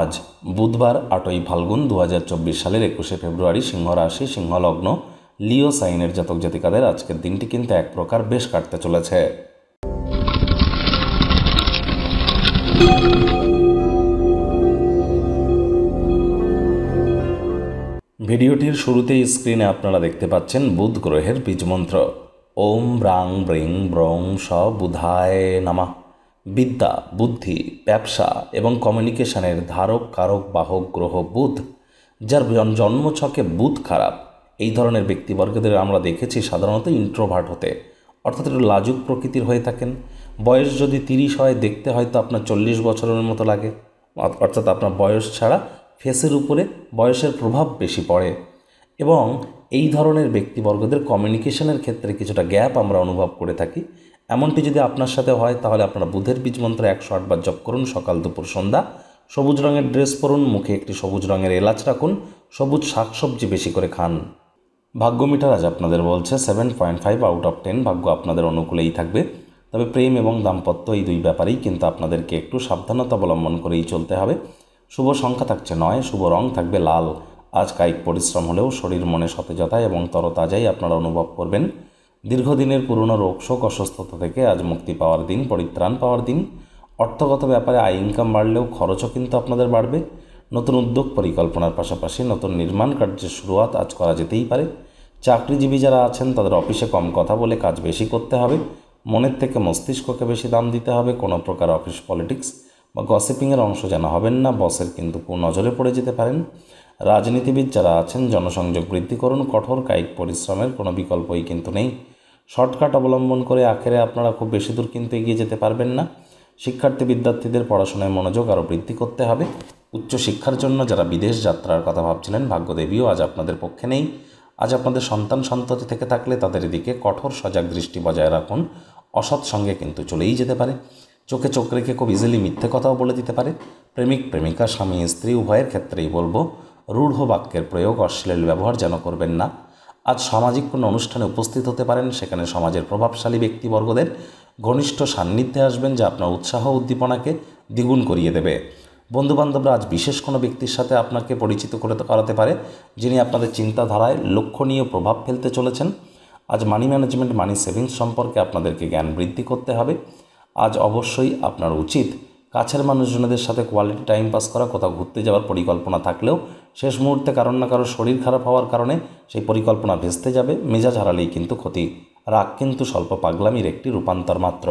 আজ বুধবার আটই ফাল্গুন দু সালের একুশে ফেব্রুয়ারি সিংহ রাশি সিংহলগ্ন লিও সাইনের জাতক জাতিকাদের আজকের দিনটি কিন্তু এক প্রকার বেশ কাটতে চলেছে ভিডিওটির শুরুতেই স্ক্রিনে আপনারা দেখতে পাচ্ছেন বুধ গ্রহের বীজমন্ত্র ওম ব্রাং ব্রিং ব্রং স বুধায় নামা বিদ্যা বুদ্ধি ব্যবসা এবং কমিউনিকেশনের ধারক কারক বাহক গ্রহ বুধ যার জন্মছকে বুধ খারাপ এই ধরনের ব্যক্তিবর্গদের আমরা দেখেছি সাধারণত ইন্ট্রোভার্ট হতে অর্থাৎ একটু লাজুক প্রকৃতির হয়ে থাকেন বয়স যদি তিরিশ হয় দেখতে হয়তো আপনার চল্লিশ বছরের মতো লাগে অর্থাৎ আপনার বয়স ছাড়া ফেসের উপরে বয়সের প্রভাব বেশি পড়ে এবং এই ধরনের ব্যক্তিবর্গদের কমিউনিকেশনের ক্ষেত্রে কিছুটা গ্যাপ আমরা অনুভব করে থাকি এমনটি যদি আপনার সাথে হয় তাহলে আপনারা বুধের বীজ মন্ত্র একশো আটবার জপ করুন সকাল দুপুর সন্ধ্যা সবুজ রঙের ড্রেস পরুন মুখে একটি সবুজ রঙের এলাচ রাখুন সবুজ শাকসবজি বেশি করে খান ভাগ্য মিটার আজ আপনাদের বলছে seven point five out of ten ভাগ্য আপনাদের অনুকূলেই থাকবে তবে প্রেম এবং দাম্পত্য এই দুই ব্যাপারেই কিন্তু আপনাদেরকে একটু সাবধানতা অবলম্বন করেই চলতে হবে শুভ সংখ্যা থাকছে নয় শুভ রং থাকবে লাল আজ কায়িক পরিশ্রম হলেও শরীর মনে সতেজতা এবং তরতাজাই আপনারা অনুভব করবেন দীর্ঘদিনের পুরনো শোক অসুস্থতা থেকে আজ মুক্তি পাওয়ার দিন পরিত্রাণ পাওয়ার দিন অর্থগত ব্যাপারে আয় ইনকাম বাড়লেও খরচও কিন্তু আপনাদের বাড়বে নতুন উদ্যোগ পরিকল্পনার পাশাপাশি নতুন নির্মাণ কার্যের শুরুয়াত আজ করা যেতেই পারে চাকরিজীবী যারা আছেন তাদের অফিসে কম কথা বলে কাজ বেশি করতে হবে মনের থেকে মস্তিষ্ককে বেশি দাম দিতে হবে কোনো প্রকার অফিস পলিটিক্স বা গসিপিংয়ের অংশ যেন হবেন না বসের কিন্তু নজরে পড়ে যেতে পারেন রাজনীতিবিদ যারা আছেন জনসংযোগ বৃদ্ধি করুন কঠোর কায়িক পরিশ্রমের কোনো বিকল্পই কিন্তু নেই শর্টকাট অবলম্বন করে আখেরে আপনারা খুব বেশি দূর কিন্তু এগিয়ে যেতে পারবেন না শিক্ষার্থী বিদ্যার্থীদের পড়াশোনায় মনোযোগ আরও বৃদ্ধি করতে হবে উচ্চশিক্ষার জন্য যারা বিদেশ যাত্রার কথা ভাবছিলেন ভাগ্যদেবীও আজ আপনাদের পক্ষে নেই আজ আপনাদের সন্তান সন্ততি থেকে থাকলে তাদের দিকে কঠোর সজাগ দৃষ্টি বজায় রাখুন অসৎ সঙ্গে কিন্তু চলেই যেতে পারে চোখে চোখ রেখে খুব ইজিলি মিথ্যে কথাও বলে দিতে পারে প্রেমিক প্রেমিকা স্বামী স্ত্রী উভয়ের ক্ষেত্রেই বলবো রূঢ় বাক্যের প্রয়োগ অশ্লীল ব্যবহার যেন করবেন না আজ সামাজিক কোনো অনুষ্ঠানে উপস্থিত হতে পারেন সেখানে সমাজের প্রভাবশালী ব্যক্তিবর্গদের ঘনিষ্ঠ সান্নিধ্যে আসবেন যা আপনার উৎসাহ উদ্দীপনাকে দ্বিগুণ করিয়ে দেবে বন্ধুবান্ধবরা আজ বিশেষ কোনো ব্যক্তির সাথে আপনাকে পরিচিত করে করাতে পারে যিনি আপনাদের চিন্তাধারায় লক্ষণীয় প্রভাব ফেলতে চলেছেন আজ মানি ম্যানেজমেন্ট মানি সেভিংস সম্পর্কে আপনাদেরকে জ্ঞান বৃদ্ধি করতে হবে আজ অবশ্যই আপনার উচিত কাছের মানুষজনদের সাথে কোয়ালিটি টাইম পাস করা কোথাও ঘুরতে যাওয়ার পরিকল্পনা থাকলেও শেষ মুহূর্তে কারণ না কারোর শরীর খারাপ হওয়ার কারণে সেই পরিকল্পনা ভেস্তে যাবে মেজাজ হারালেই কিন্তু ক্ষতি রাগ কিন্তু স্বল্প পাগলামির একটি রূপান্তর মাত্র